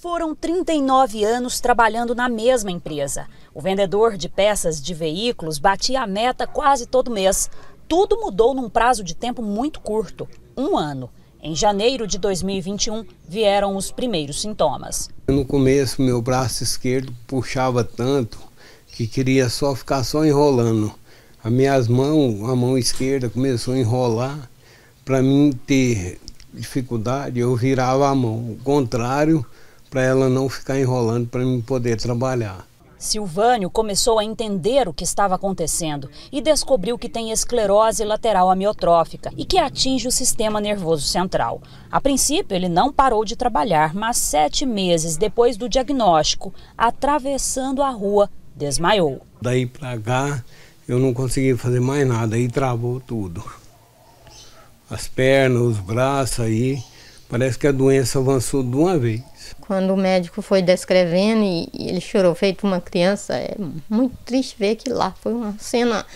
Foram 39 anos trabalhando na mesma empresa. O vendedor de peças de veículos batia a meta quase todo mês. Tudo mudou num prazo de tempo muito curto um ano. Em janeiro de 2021 vieram os primeiros sintomas. No começo, meu braço esquerdo puxava tanto que queria só ficar só enrolando. As minhas mãos, a mão esquerda começou a enrolar. Para mim ter dificuldade, eu virava a mão. O contrário, para ela não ficar enrolando para mim poder trabalhar. Silvânio começou a entender o que estava acontecendo e descobriu que tem esclerose lateral amiotrófica e que atinge o sistema nervoso central. A princípio, ele não parou de trabalhar, mas sete meses depois do diagnóstico, atravessando a rua, desmaiou. Daí para cá, eu não consegui fazer mais nada, aí travou tudo. As pernas, os braços aí. Parece que a doença avançou de uma vez. Quando o médico foi descrevendo e, e ele chorou feito uma criança, é muito triste ver que lá foi uma cena,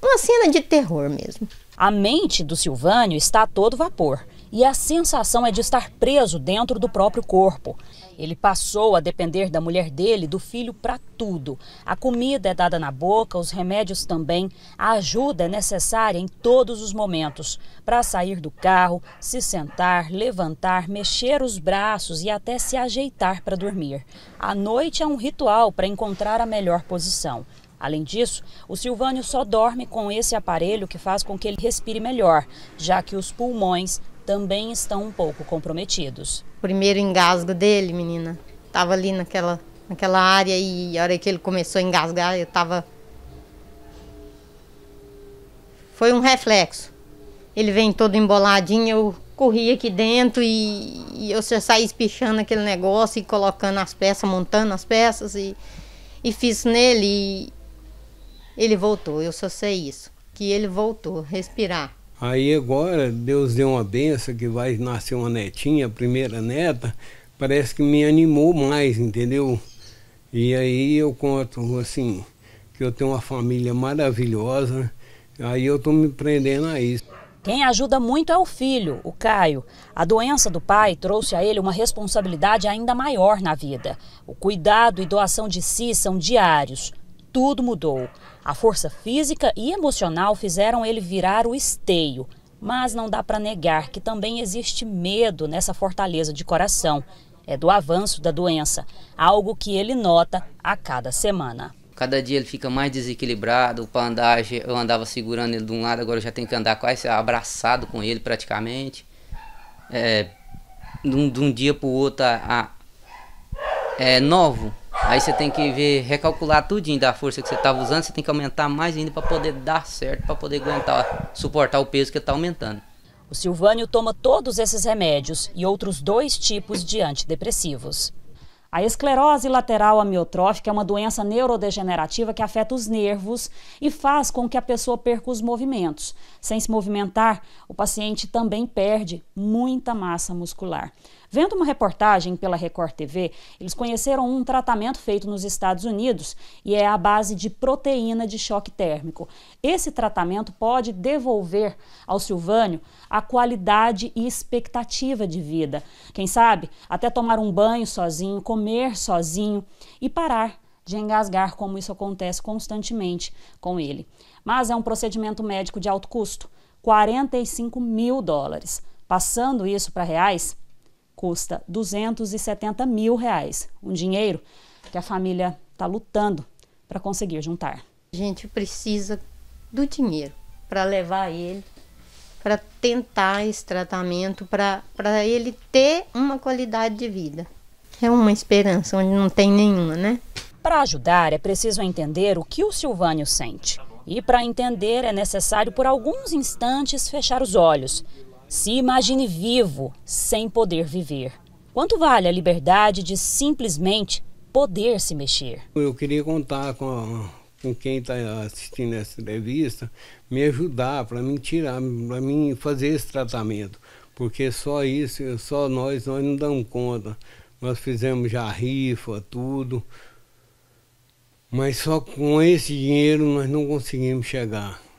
uma cena de terror mesmo. A mente do Silvânio está a todo vapor e a sensação é de estar preso dentro do próprio corpo. Ele passou a depender da mulher dele, do filho, para tudo. A comida é dada na boca, os remédios também. A ajuda é necessária em todos os momentos para sair do carro, se sentar, levantar, mexer os braços e até se ajeitar para dormir. A noite é um ritual para encontrar a melhor posição. Além disso, o Silvânio só dorme com esse aparelho que faz com que ele respire melhor, já que os pulmões também estão um pouco comprometidos. primeiro engasgo dele, menina, estava ali naquela, naquela área e a hora que ele começou a engasgar, eu estava. Foi um reflexo. Ele vem todo emboladinho, eu corri aqui dentro e, e eu só saí espichando aquele negócio e colocando as peças, montando as peças e, e fiz nele e ele voltou. Eu só sei isso, que ele voltou, respirar. Aí agora Deus deu uma benção que vai nascer uma netinha, a primeira neta, parece que me animou mais, entendeu? E aí eu conto assim, que eu tenho uma família maravilhosa, aí eu estou me prendendo a isso. Quem ajuda muito é o filho, o Caio. A doença do pai trouxe a ele uma responsabilidade ainda maior na vida. O cuidado e doação de si são diários tudo mudou. A força física e emocional fizeram ele virar o esteio, mas não dá para negar que também existe medo nessa fortaleza de coração. É do avanço da doença, algo que ele nota a cada semana. Cada dia ele fica mais desequilibrado, o pandagem eu andava segurando ele de um lado, agora eu já tenho que andar quase abraçado com ele praticamente. É, de, um, de um dia para o outro a, a, é novo, Aí você tem que ver, recalcular tudinho da força que você estava usando, você tem que aumentar mais ainda para poder dar certo, para poder aguentar, suportar o peso que está aumentando. O Silvânio toma todos esses remédios e outros dois tipos de antidepressivos. A esclerose lateral amiotrófica é uma doença neurodegenerativa que afeta os nervos e faz com que a pessoa perca os movimentos. Sem se movimentar, o paciente também perde muita massa muscular. Vendo uma reportagem pela Record TV, eles conheceram um tratamento feito nos Estados Unidos e é a base de proteína de choque térmico. Esse tratamento pode devolver ao Silvânio a qualidade e expectativa de vida. Quem sabe até tomar um banho sozinho, comer sozinho e parar de engasgar, como isso acontece constantemente com ele. Mas é um procedimento médico de alto custo 45 mil dólares. Passando isso para reais, custa 270 mil reais, um dinheiro que a família está lutando para conseguir juntar. A gente precisa do dinheiro para levar ele, para tentar esse tratamento, para ele ter uma qualidade de vida. É uma esperança onde não tem nenhuma, né? Para ajudar, é preciso entender o que o Silvânio sente. E para entender, é necessário por alguns instantes fechar os olhos, se imagine vivo, sem poder viver. Quanto vale a liberdade de simplesmente poder se mexer? Eu queria contar com, com quem está assistindo essa entrevista, me ajudar, para me tirar, para mim fazer esse tratamento. Porque só isso, só nós, nós não damos conta. Nós fizemos já rifa, tudo. Mas só com esse dinheiro nós não conseguimos chegar.